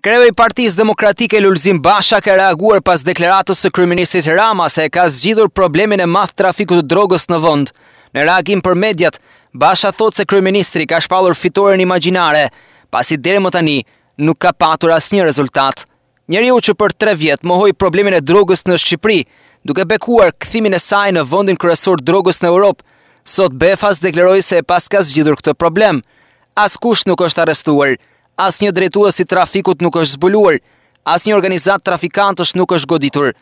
Kreve i Partisë Demokratike Lulzim Basha ka reaguar pas deklaratës së kryeministit Rama se ka zgjidhur problemin e madh trafikut të drogës në vend. Në reagim për mediat, Basha thotë se kryeministri ka shpallur fitoren imagjinare, pasi deri më tani nuk ka patur asnjë rezultat. Njëri që për 3 vjet mohoi problemin e drogës në Shqipëri, duke bekuar kthimin e saj në vendin kryesor drogës në Europë, sot befas deklaroi se e pas ka zgjidhur këtë problem. Askush nuk është arrestuar as një drejtu si trafikut nuk është zbuluar, as një organizat trafikantës nuk është goditur,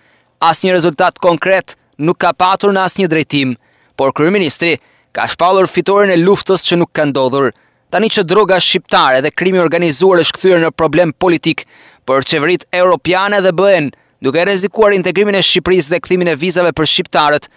as një rezultat konkret nuk ka patur në as një drejtim, por Kryeministri ka shpalur fitorin e luftës që nuk ka ndodhur. Ta një që droga shqiptare dhe krimi organizuar është këthyrë në problem politik për qeverit europiane dhe bëhen, duke rezikuar integrimin e Shqipëris dhe këthimin e vizave për shqiptarët,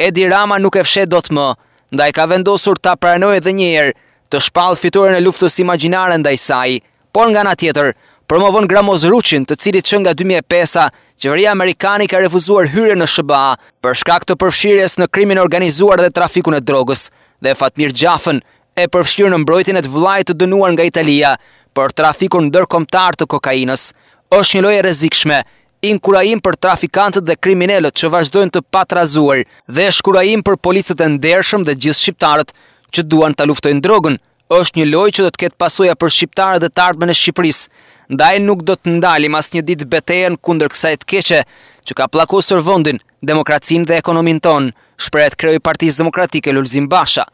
Edi Rama nuk e fshet do të më, nda i ka vendosur ta pranoj edhe njerë të shpal fiturën e luftës imaginarën nda i saj por nga nga tjetër, promovon Gramoz Ruchin të cilit që nga 2005-a, qeveria Amerikani ka refuzuar hyrje në Shëba për shkak të përfshirjes në krimin organizuar dhe trafiku e drogës, dhe Fatmir Gjafën e përfshirë në mbrojtin e të vlajt të dënuar nga Italia për trafiku në dërkomtar të kokainës, është një loje rezikshme, inkurajim për trafikantët dhe kriminalët që vazhdojnë të patrazuar dhe shkurajim për policët e ndershëm dhe gjithë shqiptarët që duan të luftojnë drogën është një lojë që do të ketë pasoja për shqiptarët dhe të ardhmen e Shqipërisë ndaj nuk do të ndalim asnjë ditë betejën kundër kësaj të keqe që ka pllakosur vendin, demokracinë dhe ekonomin tonë, shprehet kreu i Partisë Demokratike Lulzim Basha